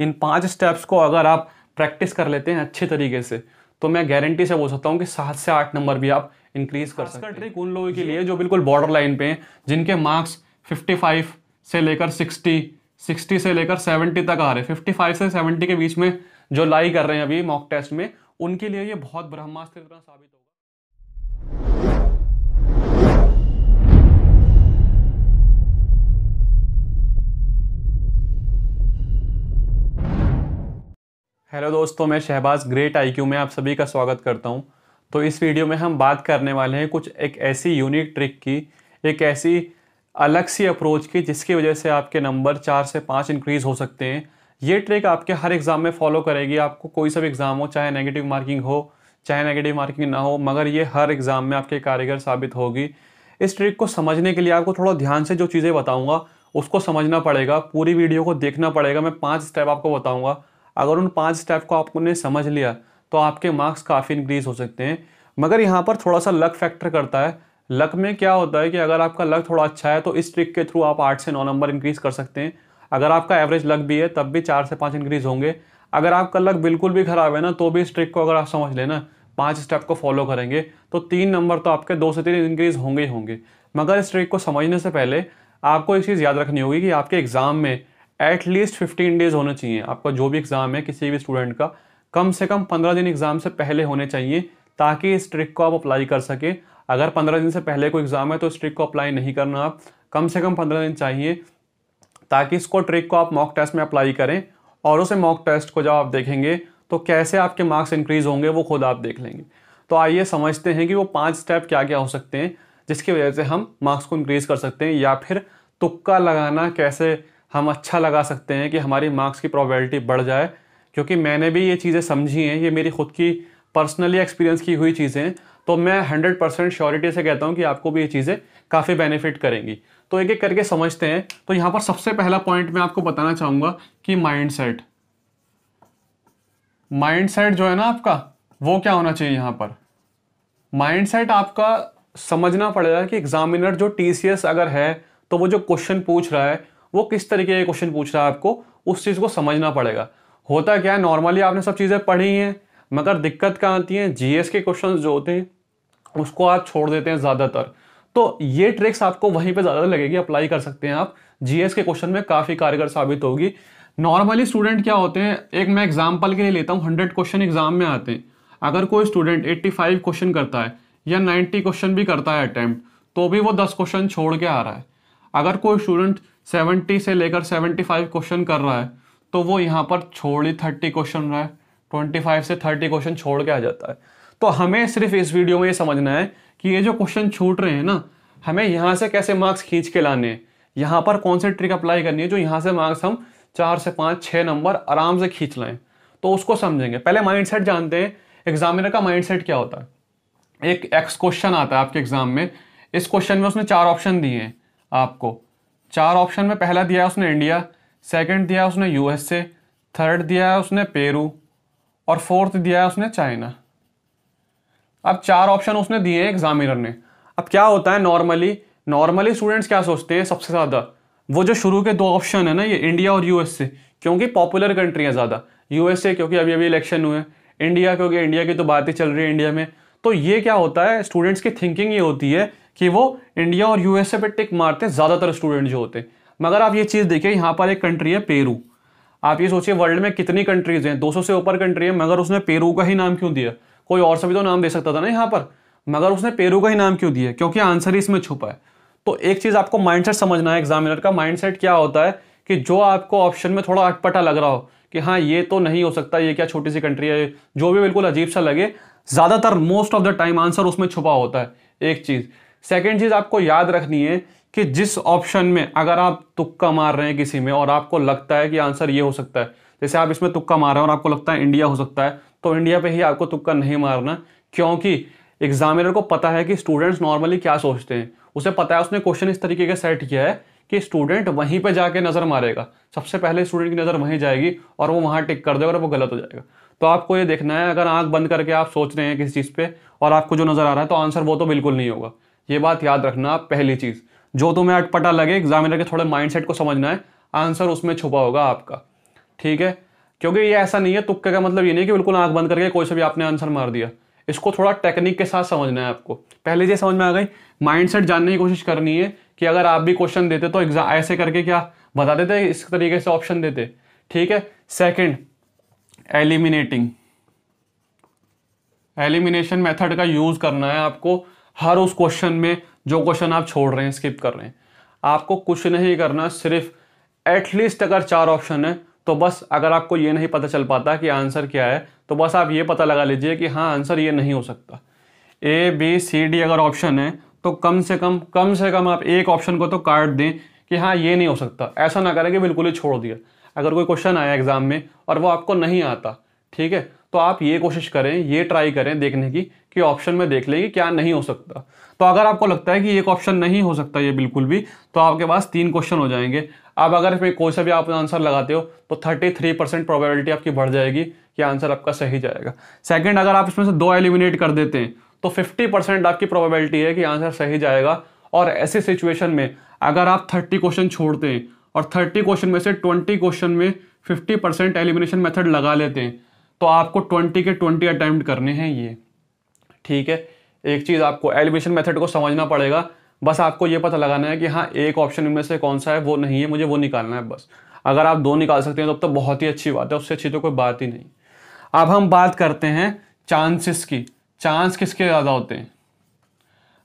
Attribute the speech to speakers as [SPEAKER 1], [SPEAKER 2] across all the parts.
[SPEAKER 1] इन पांच स्टेप्स को अगर आप प्रैक्टिस कर लेते हैं अच्छे तरीके से तो मैं गारंटी से बोल सकता हूँ कि सात से आठ नंबर भी आप इंक्रीज कर सकते हैं ट्रिक उन लोगों के लिए जो बिल्कुल बॉर्डर लाइन पे हैं जिनके मार्क्स 55 से लेकर 60 60 से लेकर 70 तक आ रहे हैं 55 से 70 के बीच में जो लाई कर रहे हैं अभी मॉक टेस्ट में उनके लिए ये बहुत ब्रह्मास्त्र साबित होगा हेलो दोस्तों मैं शहबाज ग्रेट आईक्यू में आप सभी का स्वागत करता हूं तो इस वीडियो में हम बात करने वाले हैं कुछ एक ऐसी यूनिक ट्रिक की एक ऐसी अलग सी अप्रोच की जिसकी वजह से आपके नंबर चार से पाँच इंक्रीज़ हो सकते हैं ये ट्रिक आपके हर एग्ज़ाम में फॉलो करेगी आपको कोई सा भी एग्ज़ाम हो चाहे नेगेटिव मार्किंग हो चाहे नेगेटिव मार्किंग ना हो मगर ये हर एग्ज़ाम में आपके कारीगर साबित होगी इस ट्रिक को समझने के लिए आपको थोड़ा ध्यान से जो चीज़ें बताऊँगा उसको समझना पड़ेगा पूरी वीडियो को देखना पड़ेगा मैं पाँच स्टेप आपको बताऊँगा अगर उन पाँच स्टेप को आपने समझ लिया तो आपके मार्क्स काफ़ी इंक्रीज हो सकते हैं मगर यहाँ पर थोड़ा सा लक फैक्टर करता है लक में क्या होता है कि अगर आपका लक थोड़ा अच्छा है तो इस ट्रिक के थ्रू आप आठ से नौ नंबर इंक्रीज़ कर सकते हैं अगर आपका एवरेज लक भी है तब भी चार से पाँच इंक्रीज़ होंगे अगर आपका लक बिल्कुल भी ख़राब है ना तो भी इस ट्रिक को अगर आप समझ लेना पाँच स्टेप को फॉलो करेंगे तो तीन नंबर तो आपके दो से तीन इंक्रीज़ होंगे ही होंगे मगर इस ट्रिक को समझने से पहले आपको एक चीज़ याद रखनी होगी कि आपके एग्ज़ाम में एटलीस्ट फिफ्टीन डेज होने चाहिए आपका जो भी एग्ज़ाम है किसी भी स्टूडेंट का कम से कम पंद्रह दिन एग्ज़ाम से पहले होने चाहिए ताकि इस ट्रिक को आप अप्लाई कर सकें अगर पंद्रह दिन से पहले कोई एग्ज़ाम है तो इस ट्रिक को अप्लाई नहीं करना आप कम से कम पंद्रह दिन चाहिए ताकि इसको ट्रिक को आप मॉक टेस्ट में अप्लाई करें और उसे मॉक टेस्ट को जब आप देखेंगे तो कैसे आपके मार्क्स इंक्रीज़ होंगे वो खुद आप देख लेंगे तो आइए समझते हैं कि वो पाँच स्टेप क्या क्या हो सकते हैं जिसकी वजह से हम मार्क्स को इंक्रीज़ कर सकते हैं या फिर तुक्का लगाना कैसे हम अच्छा लगा सकते हैं कि हमारी मार्क्स की प्रोबेबिलिटी बढ़ जाए क्योंकि मैंने भी ये चीज़ें समझी हैं ये मेरी खुद की पर्सनली एक्सपीरियंस की हुई चीज़ें तो मैं हंड्रेड परसेंट श्योरिटी से कहता हूँ कि आपको भी ये चीज़ें काफ़ी बेनिफिट करेंगी तो एक एक करके समझते हैं तो यहाँ पर सबसे पहला पॉइंट मैं आपको बताना चाहूँगा कि माइंड सेट माइंड सेट जो है ना आपका वो क्या होना चाहिए यहाँ पर माइंड सेट आपका समझना पड़ेगा कि एग्जामिनर जो टी अगर है तो वो जो क्वेश्चन पूछ रहा है वो किस तरीके का क्वेश्चन पूछ रहा है आपको उस चीज़ को समझना पड़ेगा होता क्या है नॉर्मली आपने सब चीज़ें पढ़ी हैं मगर दिक्कत कहाँ आती है जीएस के क्वेश्चन जो होते हैं उसको आप छोड़ देते हैं ज़्यादातर तो ये ट्रिक्स आपको वहीं पे ज़्यादा लगेगी अप्लाई कर सकते हैं आप जीएस के क्वेश्चन में काफ़ी कारगर साबित होगी नॉर्मली स्टूडेंट क्या होते हैं एक मैं एग्जाम्पल के लिए लेता हूँ हंड्रेड क्वेश्चन एग्जाम में आते हैं अगर कोई स्टूडेंट एट्टी फाइव क्वेश्चन करता है या नाइन्टी क्वेश्चन भी करता है अटैम्प्ट तो भी वो दस क्वेश्चन छोड़ के आ रहा है अगर कोई स्टूडेंट सेवेंटी से लेकर सेवेंटी फाइव क्वेश्चन कर रहा है तो वो यहाँ पर छोड़ ही थर्टी क्वेश्चन रहा है फाइव से थर्टी क्वेश्चन छोड़ के आ जाता है तो हमें सिर्फ इस वीडियो में ये समझना है कि ये जो क्वेश्चन छूट रहे हैं ना हमें यहाँ से कैसे मार्क्स खींच के लाने हैं यहाँ पर कौन से ट्रिक अप्लाई करनी है जो यहाँ से मार्क्स हम चार से पाँच छः नंबर आराम से खींच लाएँ तो उसको समझेंगे पहले माइंड जानते हैं एग्जामिनर का माइंड क्या होता है एक एक्स क्वेश्चन आता है आपके एग्जाम में इस क्वेश्चन में उसने चार ऑप्शन दिए हैं आपको चार ऑप्शन में पहला दिया है उसने इंडिया सेकंड दिया है उसने यूएसए थर्ड दिया है उसने पेरू और फोर्थ दिया है उसने चाइना अब चार ऑप्शन उसने दिए हैं एग्जामिनर ने अब क्या होता है नॉर्मली नॉर्मली स्टूडेंट्स क्या सोचते हैं सबसे ज़्यादा वो जो शुरू के दो ऑप्शन है ना ये इंडिया और यूएसए क्योंकि पॉपुलर कंट्री है ज़्यादा यूएसए क्योंकि अभी अभी इलेक्शन हुए इंडिया क्योंकि इंडिया की तो बातें चल रही है इंडिया में तो ये क्या होता है स्टूडेंट्स की थिंकिंग ये होती है कि वो इंडिया और यूएसए पे टिक मारते हैं ज़्यादातर स्टूडेंट जो होते हैं मगर आप ये चीज़ देखिए यहाँ पर एक कंट्री है पेरू आप ये सोचिए वर्ल्ड में कितनी कंट्रीज हैं 200 से ऊपर कंट्री है मगर उसने पेरू का ही नाम क्यों दिया कोई और सभी तो नाम दे सकता था ना यहाँ पर मगर उसने पेरू का ही नाम क्यों दिया क्योंकि आंसर ही इसमें छुपा है तो एक चीज़ आपको माइंडसेट समझना है एग्जामिनर का माइंडसेट क्या होता है कि जो आपको ऑप्शन में थोड़ा अटपटा लग रहा हो कि हाँ ये तो नहीं हो सकता ये क्या छोटी सी कंट्री है जो भी बिल्कुल अजीब सा लगे ज़्यादातर most of the time answer उसमें छुपा होता है एक चीज़ सेकेंड चीज़ आपको याद रखनी है कि जिस ऑप्शन में अगर आप तुक्का मार रहे हैं किसी में और आपको लगता है कि आंसर ये हो सकता है जैसे आप इसमें तुक्का मार रहे हैं और आपको लगता है इंडिया हो सकता है तो इंडिया पे ही आपको तुक्का नहीं मारना क्योंकि एग्जामिनर को पता है कि स्टूडेंट्स नॉर्मली क्या सोचते हैं उसे पता है उसने क्वेश्चन इस तरीके का सेट किया है कि स्टूडेंट वहीं पर जाके नज़र मारेगा सबसे पहले स्टूडेंट की नज़र वहीं जाएगी और वो वहाँ टिक कर देगा और वो गलत हो जाएगा तो आपको ये देखना है अगर आंख बंद करके आप सोच रहे हैं किसी चीज़ पे और आपको जो नज़र आ रहा है तो आंसर वो तो बिल्कुल नहीं होगा ये बात याद रखना पहली चीज़ जो तुम्हें अटपटा लगे एग्जामिनर के थोड़े माइंडसेट को समझना है आंसर उसमें छुपा होगा आपका ठीक है क्योंकि ये ऐसा नहीं है तुक्के का मतलब ये नहीं कि बिल्कुल आंख बंद करके कोई से भी आपने आंसर मार दिया इसको थोड़ा टेक्निक के साथ समझना है आपको पहले चीज समझ में आ गई माइंडसेट जानने की कोशिश करनी है कि अगर आप भी क्वेश्चन देते तो एग्जाम ऐसे करके क्या बता देते इस तरीके से ऑप्शन देते ठीक है सेकंड एलिमिनेटिंग एलिमिनेशन मेथड का यूज करना है आपको हर उस क्वेश्चन में जो क्वेश्चन आप छोड़ रहे हैं स्किप कर रहे हैं आपको कुछ नहीं करना सिर्फ एटलीस्ट अगर चार ऑप्शन है तो बस अगर आपको ये नहीं पता चल पाता कि आंसर क्या है तो बस आप ये पता लगा लीजिए कि हाँ आंसर ये नहीं हो सकता ए बी सी डी अगर ऑप्शन है तो कम से कम कम से कम आप एक ऑप्शन को तो काट दें कि हाँ ये नहीं हो सकता ऐसा ना करें कि बिल्कुल ही छोड़ दिया अगर कोई क्वेश्चन आया एग्ज़ाम में और वो आपको नहीं आता ठीक है तो आप ये कोशिश करें ये ट्राई करें देखने की कि ऑप्शन में देख लेंगे क्या नहीं हो सकता तो अगर आपको लगता है कि एक ऑप्शन नहीं हो सकता ये बिल्कुल भी तो आपके पास तीन क्वेश्चन हो जाएंगे अब अगर इसमें कोई सा भी आप आंसर लगाते हो तो 33 परसेंट प्रॉबेबिलिटी आपकी बढ़ जाएगी कि आंसर आपका सही जाएगा सेकंड अगर आप इसमें से दो एलिमिनेट कर देते हैं तो 50 परसेंट आपकी प्रॉबेबिलिटी है कि आंसर सही जाएगा और ऐसे सिचुएशन में अगर आप 30 क्वेश्चन छोड़ते हैं और 30 क्वेश्चन में से 20 क्वेश्चन में 50 परसेंट एलिमिनेशन मेथड लगा लेते हैं तो आपको ट्वेंटी के ट्वेंटी अटैम्प्ट करने हैं ये ठीक है एक चीज़ आपको एलिवेशन मेथड को समझना पड़ेगा बस आपको ये पता लगाना है कि हाँ एक ऑप्शन इनमें से कौन सा है वो नहीं है मुझे वो निकालना है बस अगर आप दो निकाल सकते हैं तब तो, तो बहुत ही अच्छी बात है उससे अच्छी तो कोई बात ही नहीं अब हम बात करते हैं चांसेस की चांस किसके ज़्यादा होते हैं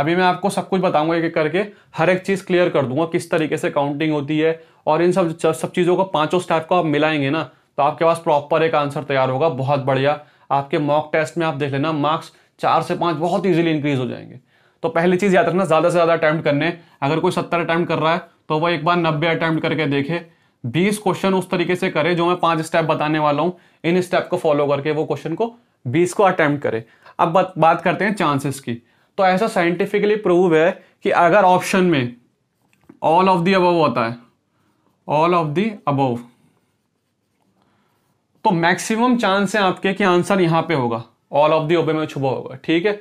[SPEAKER 1] अभी मैं आपको सब कुछ बताऊंगा एक एक करके हर एक चीज़ क्लियर कर दूंगा किस तरीके से काउंटिंग होती है और इन सब सब चीज़ों को पांचों स्टेप को आप मिलाएंगे ना तो आपके पास प्रॉपर एक आंसर तैयार होगा बहुत बढ़िया आपके मॉक टेस्ट में आप देख लेना मार्क्स चार से पाँच बहुत ईजिली इंक्रीज हो जाएंगे तो पहली चीज़ याद रखना ज़्यादा से ज़्यादा अटैम्प्ट करने अगर कोई सत्तर अटैम्प्ट कर रहा है तो वह एक बार नब्बे अटैम्प्ट करके देखे बीस क्वेश्चन उस तरीके से करे जो मैं पांच स्टेप बताने वाला हूँ इन स्टेप को फॉलो करके वो क्वेश्चन को बीस को अटैम्प्ट करे अब बात बात करते हैं चांसेस की तो ऐसा साइंटिफिकली प्रूव है कि अगर ऑप्शन में ऑल ऑफ दी अबव होता है ऑल ऑफ दी अबव तो मैक्सिमम चांस है आपके कि आंसर यहां पे होगा ऑल ऑफ दी ओबे में छुपा होगा ठीक है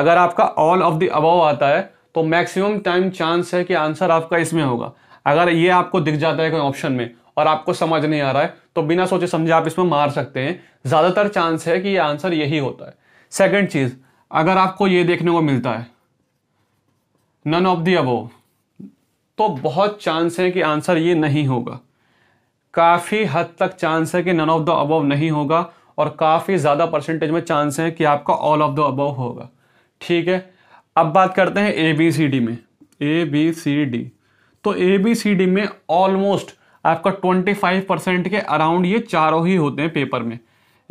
[SPEAKER 1] अगर आपका ऑल ऑफ दी अबव आता है तो मैक्सिमम टाइम चांस है कि आंसर आपका इसमें होगा अगर ये आपको दिख जाता है कोई ऑप्शन में और आपको समझ नहीं आ रहा है तो बिना सोचे समझे आप इसमें मार सकते हैं ज़्यादातर चांस है कि ये आंसर यही होता है सेकेंड चीज़ अगर आपको ये देखने को मिलता है नन ऑफ दी अबोव तो बहुत चांस है कि आंसर ये नहीं होगा काफ़ी हद तक चांस है कि नन ऑफ द अबव नहीं होगा और काफ़ी ज़्यादा परसेंटेज में चांस है कि आपका ऑल ऑफ द अबव होगा ठीक है अब बात करते हैं ए बी सी डी में ए बी सी डी तो ए बी सी डी में ऑलमोस्ट आपका 25 परसेंट के अराउंड ये चारों ही होते हैं पेपर में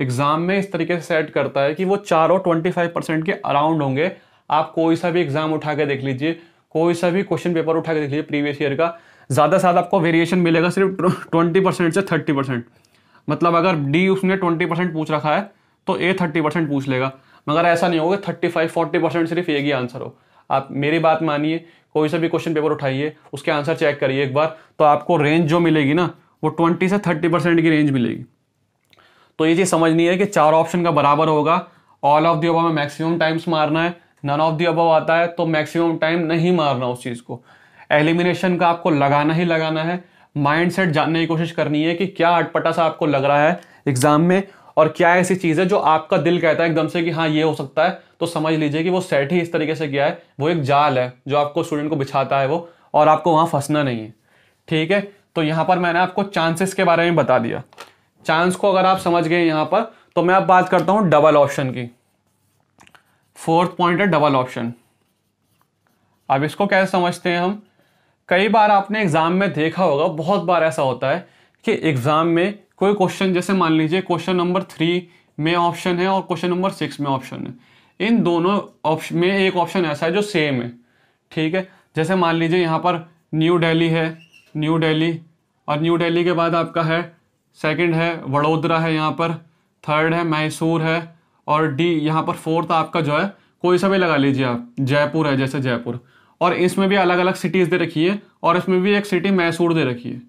[SPEAKER 1] एग्ज़ाम में इस तरीके से सेट करता है कि वो चारों 25 परसेंट के अराउंड होंगे आप कोई सा भी एग्ज़ाम उठा के देख लीजिए कोई सा भी क्वेश्चन पेपर उठा के देख लीजिए प्रीवियस ईयर का ज़्यादा से ज़्यादा आपको वेरिएशन मिलेगा सिर्फ ट्वेंटी परसेंट से थर्टी परसेंट मतलब अगर डी उसने ट्वेंटी परसेंट पूछ रखा है तो ए थर्टी परसेंट पूछ लेगा मगर ऐसा नहीं होगा थर्टी फाइव फोर्टी परसेंट सिर्फ एक ही आंसर हो आप मेरी बात मानिए कोई सा भी क्वेश्चन पेपर उठाइए उसके आंसर चेक करिए एक बार तो आपको रेंज जो मिलेगी ना वो ट्वेंटी से थर्टी परसेंट की रेंज मिलेगी तो ये चीज़ समझनी है कि चार ऑप्शन का बराबर होगा ऑल ऑफ दी अबव में मैक्सिमम टाइम्स मारना है नन ऑफ दी अबव आता है तो मैक्सिमम टाइम नहीं मारना उस चीज़ को एलिमिनेशन का आपको लगाना ही लगाना है माइंडसेट जानने की कोशिश करनी है कि क्या अटपटा सा आपको लग रहा है एग्जाम में और क्या ऐसी चीज़ है जो आपका दिल कहता है एकदम से कि हाँ ये हो सकता है तो समझ लीजिए कि वो सेट ही इस तरीके से किया है वो एक जाल है जो आपको स्टूडेंट को बिछाता है वो और आपको वहां फंसना नहीं है ठीक है तो यहां पर मैंने आपको चांसेस के बारे में बता दिया चांस को अगर आप समझ गए यहां पर तो मैं अब बात करता हूं डबल ऑप्शन की फोर्थ पॉइंट है डबल ऑप्शन अब इसको कैसे समझते हैं हम कई बार आपने एग्ज़ाम में देखा होगा बहुत बार ऐसा होता है कि एग्ज़ाम में कोई क्वेश्चन जैसे मान लीजिए क्वेश्चन नंबर थ्री में ऑप्शन है और क्वेश्चन नंबर सिक्स में ऑप्शन है इन दोनों ऑप्शन में एक ऑप्शन ऐसा है जो सेम है ठीक है जैसे मान लीजिए यहाँ पर न्यू दिल्ली है न्यू दिल्ली और न्यू दिल्ली के बाद आपका है सेकंड है वडोदरा है यहाँ पर थर्ड है मैसूर है और डी यहाँ पर फोर्थ आपका जो है कोई सा भी लगा लीजिए आप जयपुर है जैसे जयपुर और इसमें भी अलग अलग सिटीज़ दे रखी है और इसमें भी एक सिटी मैसूर दे रखी है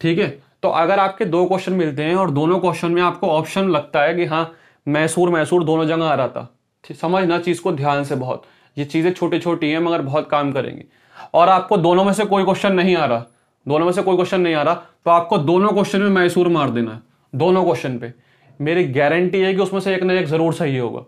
[SPEAKER 1] ठीक है तो अगर आपके दो क्वेश्चन मिलते हैं और दोनों क्वेश्चन में आपको ऑप्शन लगता है कि हाँ मैसूर मैसूर दोनों जगह आ रहा था समझना चीज़ को ध्यान से बहुत ये चीज़ें छोटी छोटी हैं मगर बहुत काम करेंगी और आपको दोनों में से कोई क्वेश्चन नहीं आ रहा दोनों में से कोई क्वेश्चन नहीं आ रहा तो आपको दोनों क्वेश्चन में मैसूर मार देना है दोनों क्वेश्चन पे मेरी गारंटी है कि उसमें से एक ना एक ज़रूर सही होगा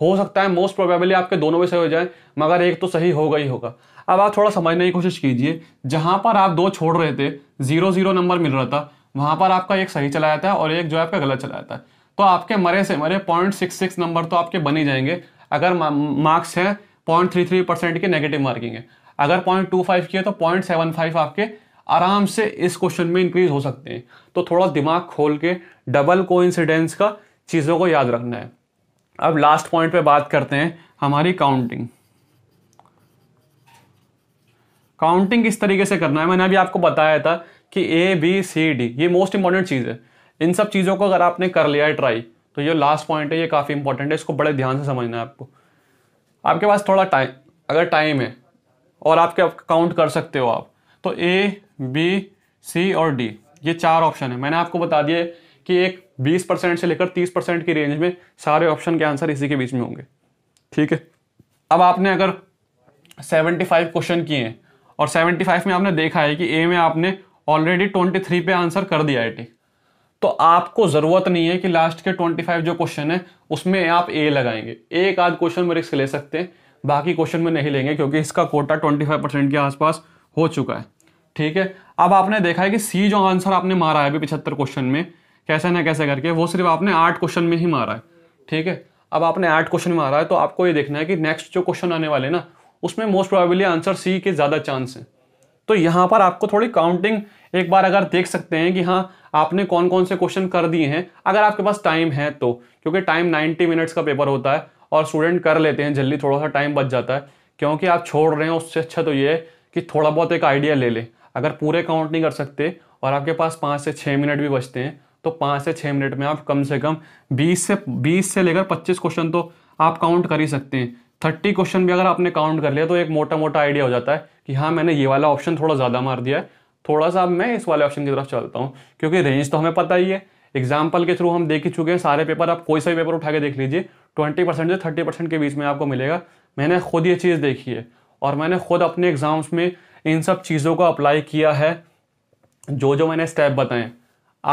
[SPEAKER 1] हो सकता है मोस्ट प्रोबेबली आपके दोनों में सही हो जाए मगर एक तो सही होगा ही होगा अब आप थोड़ा समझने की कोशिश कीजिए जहाँ पर आप दो छोड़ रहे थे जीरो जीरो नंबर मिल रहा था वहाँ पर आपका एक सही चला जाता है और एक जो है आपका गलत चला जाता है तो आपके मरे से मरे पॉइंट सिक्स सिक्स नंबर तो आपके बन ही जाएंगे अगर मार्क्स हैं पॉइंट थ्री थ्री परसेंट की नेगेटिव मार्किंग है अगर पॉइंट टू फाइव की है तो पॉइंट सेवन फाइव आपके आराम से इस क्वेश्चन में इंक्रीज हो सकते हैं तो थोड़ा दिमाग खोल के डबल को का चीज़ों को याद रखना है अब लास्ट पॉइंट पे बात करते हैं हमारी काउंटिंग काउंटिंग किस तरीके से करना है मैंने अभी आपको बताया था कि ए बी सी डी ये मोस्ट इंपॉर्टेंट चीज़ है इन सब चीज़ों को अगर आपने कर लिया है ट्राई तो ये लास्ट पॉइंट है ये काफ़ी इंपॉर्टेंट है इसको बड़े ध्यान से समझना है आपको आपके पास थोड़ा टाइम अगर टाइम है और आपके आप काउंट कर सकते हो आप तो ए बी सी और डी ये चार ऑप्शन है मैंने आपको बता दिया कि एक 20 परसेंट से लेकर 30 परसेंट की रेंज में सारे ऑप्शन के आंसर इसी के बीच में होंगे ठीक है अब आपने अगर 75 क्वेश्चन किए हैं और 75 में आपने देखा है कि ए में आपने ऑलरेडी 23 पे आंसर कर दिया है ठीक तो आपको ज़रूरत नहीं है कि लास्ट के 25 जो क्वेश्चन है उसमें आप ए लगाएंगे एक आध क्वेश्चन में रिस्क ले सकते हैं बाकी क्वेश्चन में नहीं लेंगे क्योंकि इसका कोटा 25 परसेंट के आसपास हो चुका है ठीक है अब आपने देखा है कि सी जो आंसर आपने मारा है अभी पिछहत्तर क्वेश्चन में कैसे ना कैसे करके वो सिर्फ आपने आठ क्वेश्चन में ही मारा है ठीक है अब आपने आठ क्वेश्चन मारा है तो आपको ये देखना है कि नेक्स्ट जो क्वेश्चन आने वाले ना उसमें मोस्ट प्रोबेबली आंसर सी के ज़्यादा चांस हैं तो यहाँ पर आपको थोड़ी काउंटिंग एक बार अगर देख सकते हैं कि हाँ आपने कौन कौन से क्वेश्चन कर दिए हैं अगर आपके पास टाइम है तो क्योंकि टाइम 90 मिनट्स का पेपर होता है और स्टूडेंट कर लेते हैं जल्दी थोड़ा सा टाइम बच जाता है क्योंकि आप छोड़ रहे हैं उससे अच्छा तो ये है कि थोड़ा बहुत एक आइडिया ले लें अगर पूरे काउंट नहीं कर सकते और आपके पास पाँच से छः मिनट भी बचते हैं तो पाँच से छः मिनट में आप कम से कम बीस से बीस से लेकर पच्चीस क्वेश्चन तो आप काउंट कर ही सकते हैं थर्टी क्वेश्चन भी अगर आपने काउंट कर लिया तो एक मोटा मोटा आइडिया हो जाता है कि हाँ मैंने ये वाला ऑप्शन थोड़ा ज़्यादा मार दिया है थोड़ा सा अब मैं इस वाले ऑप्शन की तरफ चलता हूँ क्योंकि रेंज तो हमें पता ही है एग्जाम्पल के थ्रू हम देख ही चुके हैं सारे पेपर आप कोई सा भी पेपर उठा के देख लीजिए ट्वेंटी परसेंट से थर्टी परसेंट के बीच में आपको मिलेगा मैंने खुद ये चीज़ देखी है और मैंने खुद अपने एग्ज़ाम्स में इन सब चीज़ों को अप्लाई किया है जो जो मैंने स्टेप बताए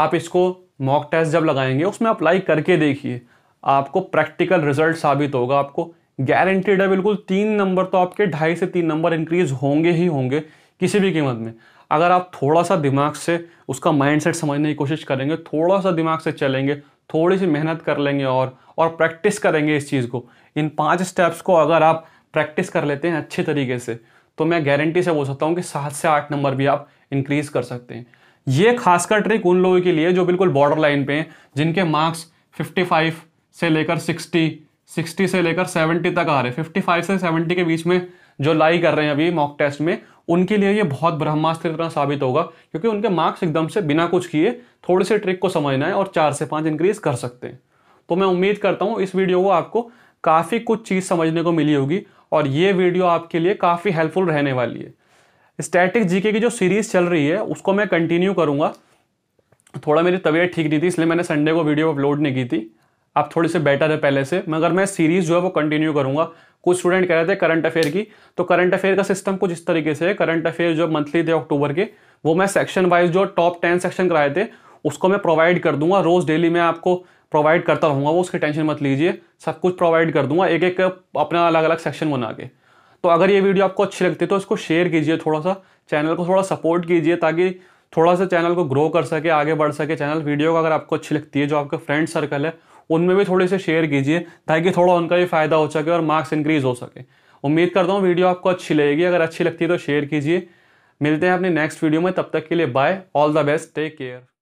[SPEAKER 1] आप इसको मॉक टेस्ट जब लगाएंगे उसमें अप्लाई करके देखिए आपको प्रैक्टिकल रिजल्ट साबित होगा आपको गारंटेड है बिल्कुल तीन नंबर तो आपके ढाई से तीन नंबर इंक्रीज होंगे ही होंगे किसी भी कीमत में अगर आप थोड़ा सा दिमाग से उसका माइंडसेट समझने की कोशिश करेंगे थोड़ा सा दिमाग से चलेंगे थोड़ी सी मेहनत कर लेंगे और और प्रैक्टिस करेंगे इस चीज़ को इन पांच स्टेप्स को अगर आप प्रैक्टिस कर लेते हैं अच्छे तरीके से तो मैं गारंटी से बोल सकता हूँ कि सात से आठ नंबर भी आप इंक्रीज़ कर सकते हैं ये खासकर ट्रिक उन लोगों के लिए जो बिल्कुल बॉर्डर लाइन पर हैं जिनके मार्क्स फिफ्टी से लेकर सिक्सटी 60 से लेकर 70 तक आ रहे हैं 55 से 70 के बीच में जो लाई कर रहे हैं अभी मॉक टेस्ट में उनके लिए ये बहुत ब्रह्मास्त्र तरह साबित होगा क्योंकि उनके मार्क्स एकदम से बिना कुछ किए थोड़े से ट्रिक को समझना है और चार से पाँच इंक्रीज कर सकते हैं तो मैं उम्मीद करता हूँ इस वीडियो को आपको काफ़ी कुछ चीज़ समझने को मिली होगी और ये वीडियो आपके लिए काफ़ी हेल्पफुल रहने वाली है स्टैटिक जीके की जो सीरीज़ चल रही है उसको मैं कंटिन्यू करूँगा थोड़ा मेरी तबीयत ठीक नहीं थी इसलिए मैंने संडे को वीडियो अपलोड नहीं की थी आप थोड़े से बेटर है पहले से मगर मैं सीरीज़ जो है वो कंटिन्यू करूँगा कुछ स्टूडेंट कह रहे थे करंट अफेयर की तो करंट अफेयर का सिस्टम कुछ इस तरीके से है करंट अफेयर जो मंथली थे अक्टूबर के वो मैं सेक्शन वाइज जो टॉप टेन सेक्शन कराए थे उसको मैं प्रोवाइड कर दूंगा रोज़ डेली मैं आपको प्रोवाइड करता रहूँगा वो उसकी टेंशन मत लीजिए सब कुछ प्रोवाइड कर दूंगा एक एक अपना अलग अलग सेक्शन बना के तो अगर ये वीडियो आपको अच्छी लगती है तो इसको शेयर कीजिए थोड़ा सा चैनल को थोड़ा सपोर्ट कीजिए ताकि थोड़ा सा चैनल को ग्रो कर सके आगे बढ़ सके चैनल वीडियो का अगर आपको अच्छी लगती है जो आपका फ्रेंड सर्कल है उनमें भी थोड़े से शेयर कीजिए ताकि थोड़ा उनका भी फायदा हो सके और मार्क्स इंक्रीज हो सके उम्मीद करता हूँ वीडियो आपको अच्छी लगेगी अगर अच्छी लगती है तो शेयर कीजिए मिलते हैं अपने नेक्स्ट वीडियो में तब तक के लिए bye all the best take care